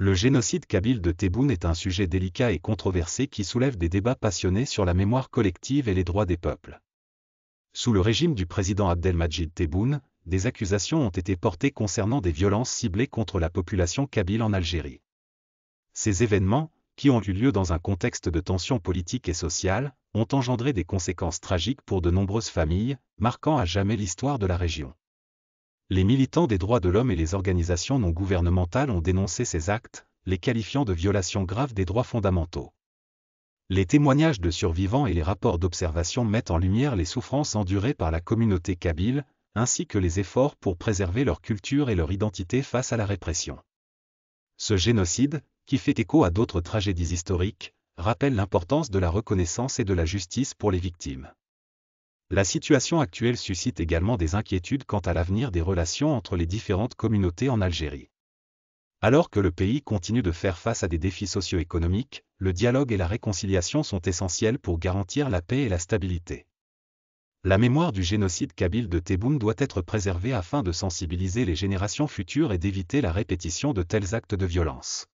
Le génocide kabyle de Tebboune est un sujet délicat et controversé qui soulève des débats passionnés sur la mémoire collective et les droits des peuples. Sous le régime du président Abdelmajid Tebboune, des accusations ont été portées concernant des violences ciblées contre la population kabyle en Algérie. Ces événements, qui ont eu lieu dans un contexte de tensions politiques et sociales, ont engendré des conséquences tragiques pour de nombreuses familles, marquant à jamais l'histoire de la région les militants des droits de l'homme et les organisations non gouvernementales ont dénoncé ces actes, les qualifiant de violations graves des droits fondamentaux. Les témoignages de survivants et les rapports d'observation mettent en lumière les souffrances endurées par la communauté kabyle, ainsi que les efforts pour préserver leur culture et leur identité face à la répression. Ce génocide, qui fait écho à d'autres tragédies historiques, rappelle l'importance de la reconnaissance et de la justice pour les victimes. La situation actuelle suscite également des inquiétudes quant à l'avenir des relations entre les différentes communautés en Algérie. Alors que le pays continue de faire face à des défis socio-économiques, le dialogue et la réconciliation sont essentiels pour garantir la paix et la stabilité. La mémoire du génocide kabyle de Tebboum doit être préservée afin de sensibiliser les générations futures et d'éviter la répétition de tels actes de violence.